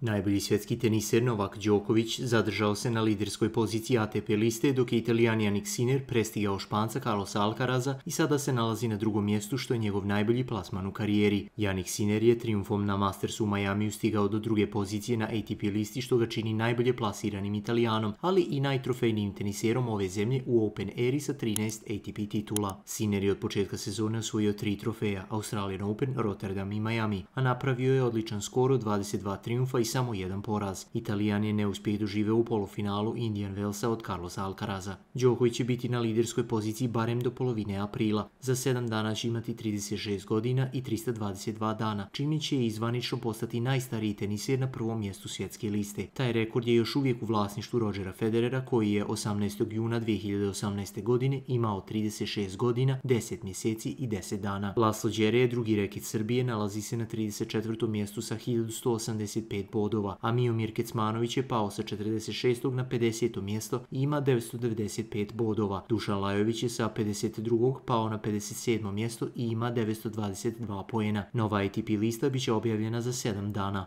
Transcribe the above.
Najbolji svjetski teniser Novak Đoković zadržao se na liderskoj poziciji ATP liste dok je italijan Janik Sinner prestigao španca Carlos Alcaraza i sada se nalazi na drugom mjestu što je njegov najbolji plasman u karijeri. Janik Sinner je triumfom na Mastersu u Majamiju stigao do druge pozicije na ATP listi što ga čini najbolje plasiranim italijanom, ali i najtrofejnijim teniserom ove zemlje u Open Airi sa 13 ATP titula. Sinner je od početka sezone osvojio tri trofeja, Australian Open, Rotterdam i Miami, a napravio je odličan skor od 22 triumfa i samo jedan poraz. Italijan je neuspjeh dožive u polufinalu Indian Wellsa od Carlos Alcaraza. Djokovic će biti na liderskoj poziciji barem do polovine aprila. Za sedam dana će imati 36 godina i 322 dana, čime će izvanično postati najstariji teniser na prvom mjestu svjetske liste. Taj rekord je još uvijek u vlasništu Rogera Federera, koji je 18. juna 2018. godine imao 36 godina, 10 mjeseci i 10 dana. Laslo Đere je drugi rekit Srbije, nalazi se na 34. mjestu sa 1185 bodova, a Mijomir Kecmanović je pao sa 46. na 50. mjesto i ima 995 bodova. Dušan Lajović je sa 52. pao na 57. mjesto i ima 922 pojena. Nova ATP lista biće objavljena za 7 dana.